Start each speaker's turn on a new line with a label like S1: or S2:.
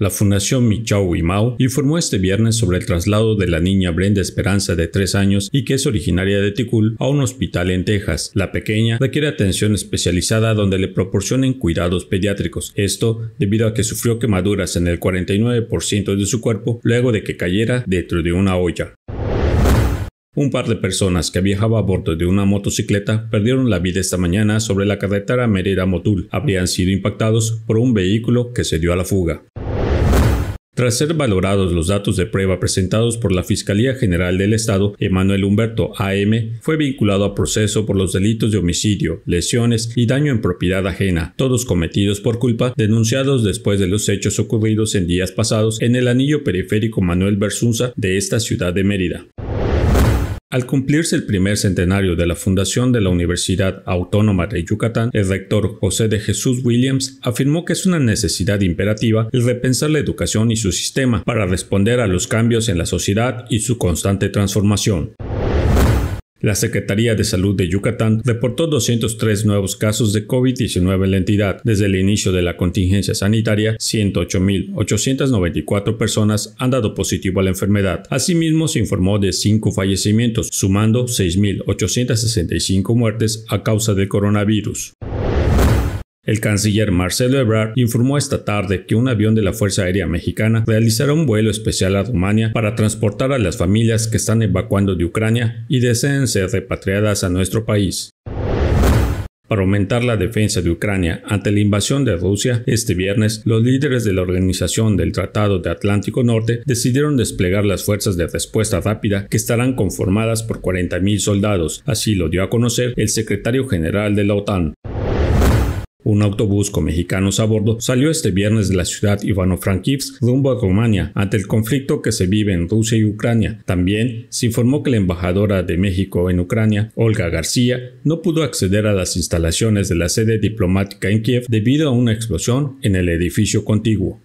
S1: La Fundación Michau Mau informó este viernes sobre el traslado de la niña Brenda Esperanza de 3 años y que es originaria de Ticul a un hospital en Texas. La pequeña requiere atención especializada donde le proporcionen cuidados pediátricos. Esto debido a que sufrió quemaduras en el 49% de su cuerpo luego de que cayera dentro de una olla. Un par de personas que viajaba a bordo de una motocicleta perdieron la vida esta mañana sobre la carretera merida motul Habrían sido impactados por un vehículo que se dio a la fuga. Tras ser valorados los datos de prueba presentados por la Fiscalía General del Estado, Emanuel Humberto AM fue vinculado a proceso por los delitos de homicidio, lesiones y daño en propiedad ajena, todos cometidos por culpa, denunciados después de los hechos ocurridos en días pasados en el anillo periférico Manuel Bersunza de esta ciudad de Mérida. Al cumplirse el primer centenario de la fundación de la Universidad Autónoma de Yucatán, el rector José de Jesús Williams afirmó que es una necesidad imperativa el repensar la educación y su sistema para responder a los cambios en la sociedad y su constante transformación. La Secretaría de Salud de Yucatán reportó 203 nuevos casos de COVID-19 en la entidad. Desde el inicio de la contingencia sanitaria, 108.894 personas han dado positivo a la enfermedad. Asimismo, se informó de cinco fallecimientos, sumando 6.865 muertes a causa del coronavirus. El canciller Marcelo Ebrard informó esta tarde que un avión de la Fuerza Aérea Mexicana realizará un vuelo especial a Rumania para transportar a las familias que están evacuando de Ucrania y deseen ser repatriadas a nuestro país. Para aumentar la defensa de Ucrania ante la invasión de Rusia, este viernes los líderes de la Organización del Tratado de Atlántico Norte decidieron desplegar las fuerzas de respuesta rápida que estarán conformadas por 40.000 soldados, así lo dio a conocer el secretario general de la OTAN. Un autobús con mexicanos a bordo salió este viernes de la ciudad Ivano-Frankivsk rumbo a Rumania ante el conflicto que se vive en Rusia y Ucrania. También se informó que la embajadora de México en Ucrania, Olga García, no pudo acceder a las instalaciones de la sede diplomática en Kiev debido a una explosión en el edificio contiguo.